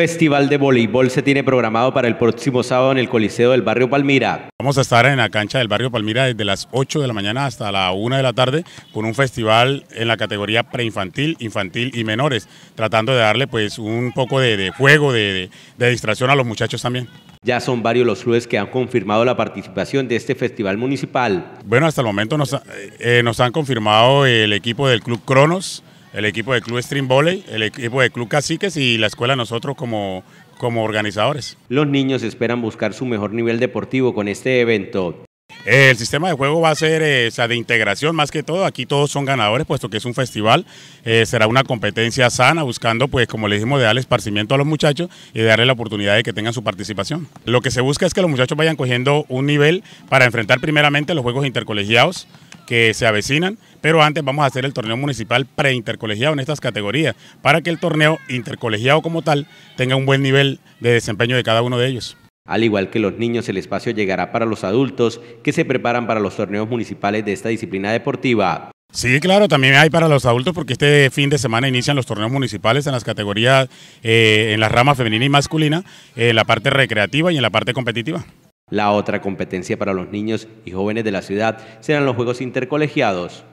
Festival de Voleibol se tiene programado para el próximo sábado en el Coliseo del Barrio Palmira. Vamos a estar en la cancha del Barrio Palmira desde las 8 de la mañana hasta la 1 de la tarde con un festival en la categoría preinfantil, infantil y menores, tratando de darle pues un poco de, juego, de, distracción a los muchachos también. Ya son varios los clubes que han confirmado la participación de este festival municipal. Bueno, hasta el momento nos, eh, eh, nos han confirmado el equipo del Club Cronos, el equipo de Club Stream Volley, el equipo de Club Caciques y la escuela nosotros como, como organizadores. Los niños esperan buscar su mejor nivel deportivo con este evento. El sistema de juego va a ser eh, de integración más que todo. Aquí todos son ganadores, puesto que es un festival. Eh, será una competencia sana, buscando, pues, como le dijimos, de darle esparcimiento a los muchachos y darle la oportunidad de que tengan su participación. Lo que se busca es que los muchachos vayan cogiendo un nivel para enfrentar primeramente los juegos intercolegiados que se avecinan, pero antes vamos a hacer el torneo municipal preintercolegiado en estas categorías, para que el torneo intercolegiado como tal tenga un buen nivel de desempeño de cada uno de ellos. Al igual que los niños, el espacio llegará para los adultos que se preparan para los torneos municipales de esta disciplina deportiva. Sí, claro, también hay para los adultos porque este fin de semana inician los torneos municipales en las categorías, eh, en las ramas femenina y masculina, en eh, la parte recreativa y en la parte competitiva. La otra competencia para los niños y jóvenes de la ciudad serán los Juegos Intercolegiados.